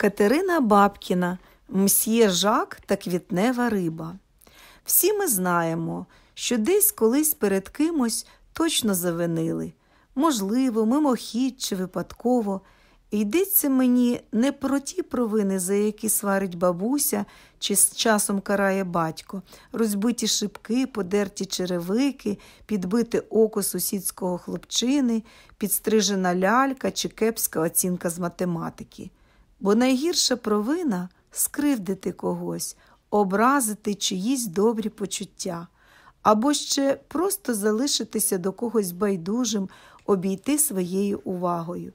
Катерина Бабкіна Мсьє Жак та Квітнева риба. Всі ми знаємо, що десь колись перед кимось точно завинили. Можливо, мимохідь чи випадково. І йдеться мені не про ті провини, за які сварить бабуся чи з часом карає батько, розбиті шибки, подерті черевики, підбите око сусідського хлопчини, підстрижена лялька чи кепська оцінка з математики бо найгірша провина скривдити когось, образити чиїсь добрі почуття, або ще просто залишитися до когось байдужим, обійти своєю увагою.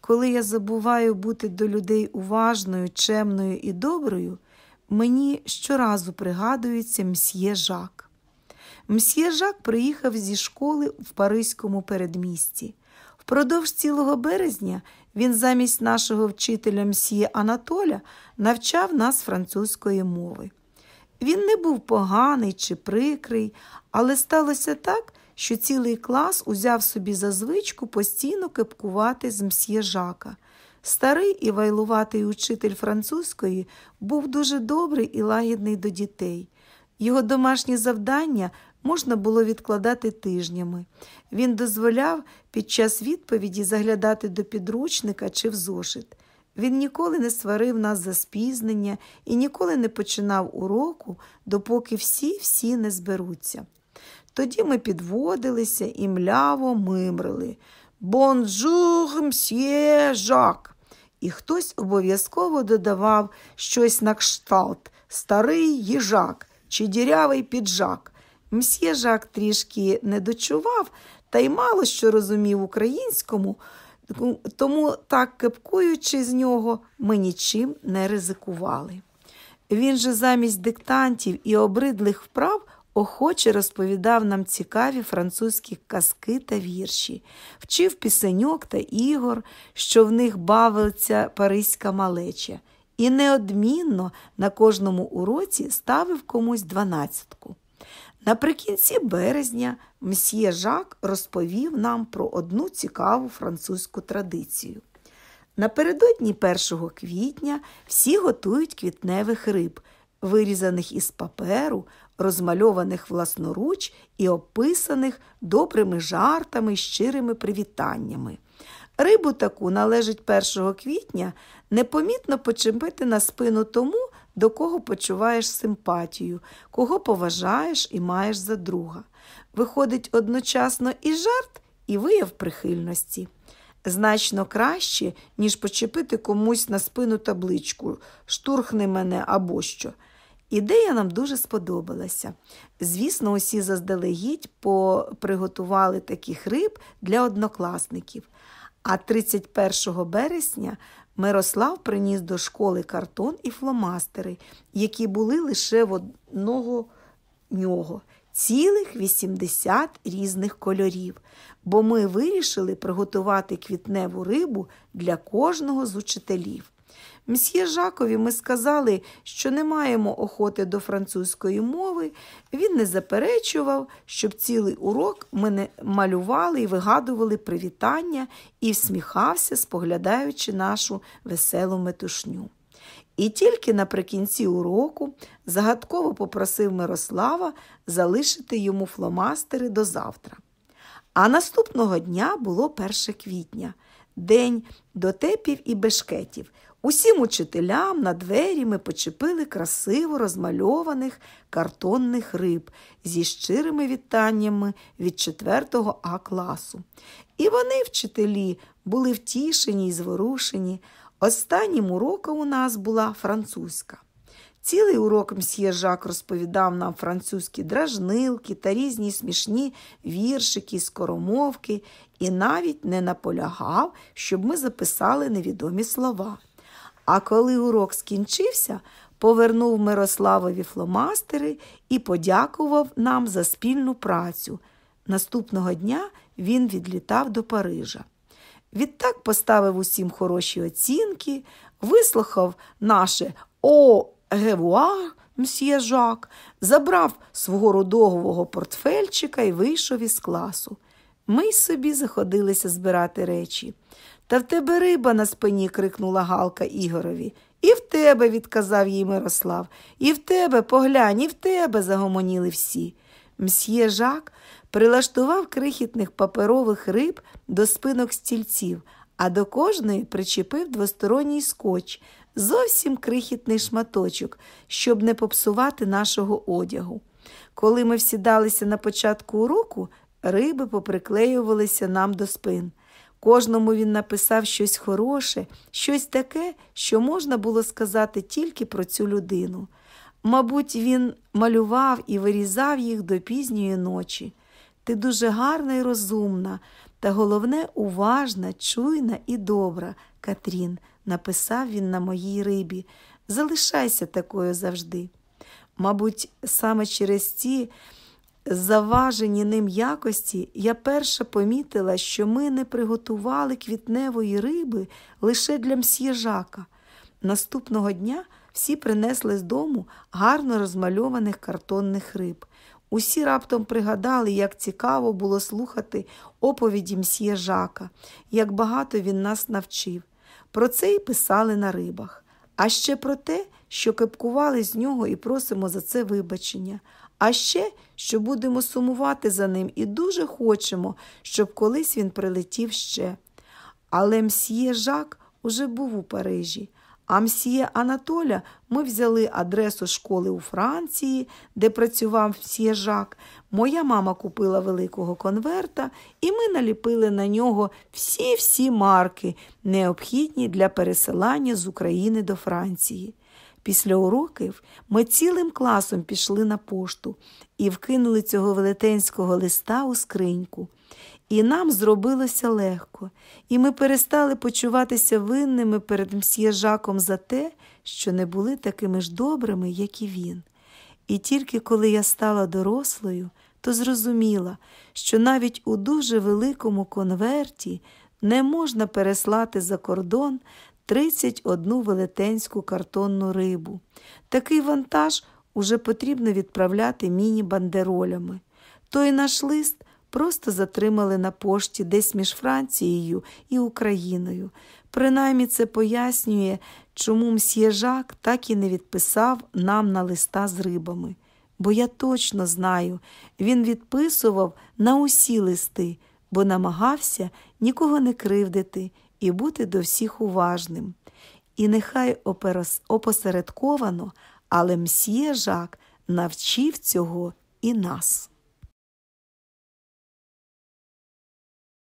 Коли я забуваю бути до людей уважною, чемною і доброю, мені щоразу пригадується мсьє Жак. Мсьє Жак приїхав зі школи в Паризькому передмісті. Впродовж цілого березня він замість нашого вчителя Мсі Анатоля навчав нас французької мови. Він не був поганий чи прикрий, але сталося так, що цілий клас узяв собі за звичку постійно кепкувати з мсьє Жака. Старий і вайлуватий учитель французької був дуже добрий і лагідний до дітей. Його домашнє завдання можна було відкладати тижнями. Він дозволяв під час відповіді заглядати до підручника чи в зошит. Він ніколи не сварив нас за спізнення і ніколи не починав уроку, допоки всі всі не зберуться. Тоді ми підводилися і мляво мимрили Бонжур, мсьє Жак! І хтось обов'язково додавав щось на кшталт старий їжак чи дірявий піджак. Мсьє Жак трішки недочував та й мало що розумів українському, тому так кепкуючи з нього, ми нічим не ризикували. Він же замість диктантів і обридлих вправ охоче розповідав нам цікаві французькі казки та вірші, вчив пісеньок та ігор, що в них бавиться паризька малеча, і неодмінно на кожному уроці ставив комусь дванадцятку. Наприкінці березня мсьє Жак розповів нам про одну цікаву французьку традицію. Напередодні 1 квітня всі готують квітневих риб, вирізаних із паперу, розмальованих власноруч і описаних добрими жартами і щирими привітаннями. Рибу таку належить 1 квітня непомітно почепити на спину тому, до кого почуваєш симпатію, кого поважаєш і маєш за друга. Виходить одночасно і жарт, і вияв прихильності. Значно краще, ніж почепити комусь на спину табличку, штурхни мене або що. Ідея нам дуже сподобалася. Звісно, усі заздалегідь поприготували таких риб для однокласників. А 31 березня Мирослав приніс до школи картон і фломастери, які були лише в одного нього, цілих 80 різних кольорів, бо ми вирішили приготувати квітневу рибу для кожного з учителів. Мсьє Жакові ми сказали, що не маємо охоти до французької мови. Він не заперечував, щоб цілий урок ми не малювали і вигадували привітання і всміхався, споглядаючи нашу веселу метушню. І тільки наприкінці уроку загадково попросив Мирослава залишити йому фломастери до завтра. А наступного дня було 1 квітня, день дотепів і бешкетів. Усім учителям на двері ми почепили красиво розмальованих картонних риб зі щирими вітаннями від 4 А класу. І вони, вчителі, були втішені і зворушені. Останнім уроком у нас була французька. Цілий урок мсьє Жак розповідав нам французькі дражнилки та різні смішні віршики, скоромовки, і навіть не наполягав, щоб ми записали невідомі слова. А коли урок скінчився, повернув Мирославові фломастери і подякував нам за спільну працю. Наступного дня він відлітав до Парижа. Відтак поставив усім хороші оцінки, вислухав наше О Гевуар, мсьє Жак, забрав свого родового портфельчика і вийшов із класу. Ми й собі заходилися збирати речі. Та в тебе риба на спині, крикнула Галка Ігорові. І в тебе, відказав їй Мирослав, і в тебе поглянь, і в тебе загомоніли всі. Мсьє жак прилаштував крихітних паперових риб до спинок стільців, а до кожної причепив двосторонній скотч, зовсім крихітний шматочок, щоб не попсувати нашого одягу. Коли ми всідалися на початку уроку, риби поприклеювалися нам до спин. Кожному він написав щось хороше, щось таке, що можна було сказати тільки про цю людину. Мабуть, він малював і вирізав їх до пізньої ночі. Ти дуже гарна і розумна, та головне, уважна, чуйна і добра, Катрін, написав він на моїй рибі. Залишайся такою завжди. Мабуть, саме через ці заважені ним якості, я перша помітила, що ми не приготували квітневої риби лише для мсьєжака. Наступного дня всі принесли з дому гарно розмальованих картонних риб. Усі раптом пригадали, як цікаво було слухати оповіді мсьє Жака, як багато він нас навчив. Про це й писали на рибах, а ще про те, що кепкували з нього і просимо за це вибачення а ще що будемо сумувати за ним і дуже хочемо, щоб колись він прилетів ще. Але мсьє Жак уже був у Парижі. А мсьє Анатоля ми взяли адресу школи у Франції, де працював мсьє Жак. Моя мама купила великого конверта, і ми наліпили на нього всі-всі марки, необхідні для пересилання з України до Франції. Після уроків ми цілим класом пішли на пошту і вкинули цього велетенського листа у скриньку. І нам зробилося легко, і ми перестали почуватися винними перед мсьє Жаком за те, що не були такими ж добрими, як і він. І тільки коли я стала дорослою, то зрозуміла, що навіть у дуже великому конверті не можна переслати за кордон 31 велетенську картонну рибу. Такий вантаж уже потрібно відправляти міні-бандеролями. Той наш лист просто затримали на пошті десь між Францією і Україною. Принаймні це пояснює, чому мсьєжак так і не відписав нам на листа з рибами. Бо я точно знаю, він відписував на усі листи, бо намагався нікого не кривдити і бути до всіх уважним. І нехай опосередковано, але мсьє Жак навчив цього і нас.